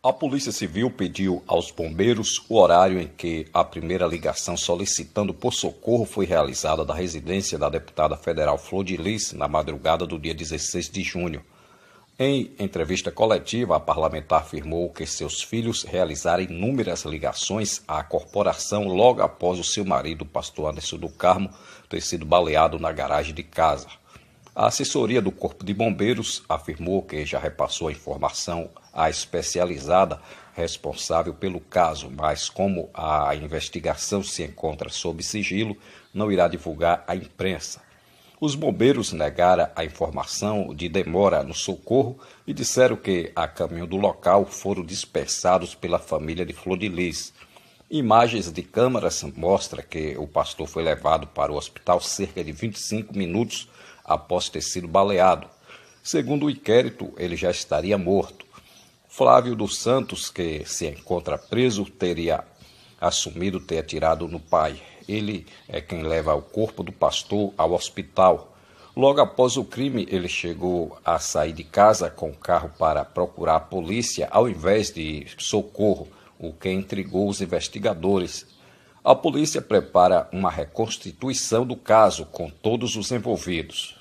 A Polícia Civil pediu aos bombeiros o horário em que a primeira ligação solicitando por socorro foi realizada da residência da deputada federal Flor de Lis na madrugada do dia 16 de junho. Em entrevista coletiva, a parlamentar afirmou que seus filhos realizaram inúmeras ligações à corporação logo após o seu marido, pastor Anderson do Carmo, ter sido baleado na garagem de casa. A assessoria do Corpo de Bombeiros afirmou que já repassou a informação a especializada responsável pelo caso, mas como a investigação se encontra sob sigilo, não irá divulgar à imprensa. Os bombeiros negaram a informação de demora no socorro e disseram que, a caminho do local, foram dispersados pela família de Flor de Lis. Imagens de câmaras mostram que o pastor foi levado para o hospital cerca de 25 minutos após ter sido baleado. Segundo o inquérito, ele já estaria morto. Flávio dos Santos, que se encontra preso, teria assumido ter atirado no pai. Ele é quem leva o corpo do pastor ao hospital. Logo após o crime, ele chegou a sair de casa com o carro para procurar a polícia ao invés de socorro, o que intrigou os investigadores. A polícia prepara uma reconstituição do caso com todos os envolvidos.